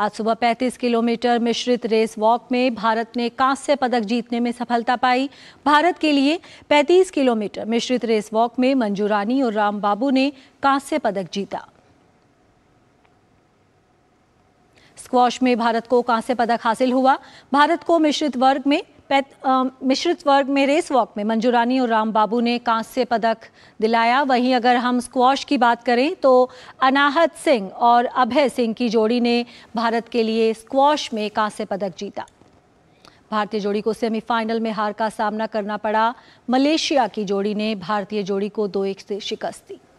आज सुबह 35 किलोमीटर मिश्रित रेस वॉक में भारत ने कांस्य पदक जीतने में सफलता पाई भारत के लिए 35 किलोमीटर मिश्रित रेस वॉक में मंजू रानी और राम बाबू ने कांस्य पदक जीता स्क्वॉश में भारत को कांस्य पदक हासिल हुआ भारत को मिश्रित वर्ग में मिश्रित वर्ग में रेस वॉक में मंजूरानी और राम बाबू ने कांस्य पदक दिलाया वहीं अगर हम स्क्वॉश की बात करें तो अनाहत सिंह और अभय सिंह की जोड़ी ने भारत के लिए स्क्वॉश में कांस्य पदक जीता भारतीय जोड़ी को सेमीफाइनल में हार का सामना करना पड़ा मलेशिया की जोड़ी ने भारतीय जोड़ी को दो एक से शिकस्त दी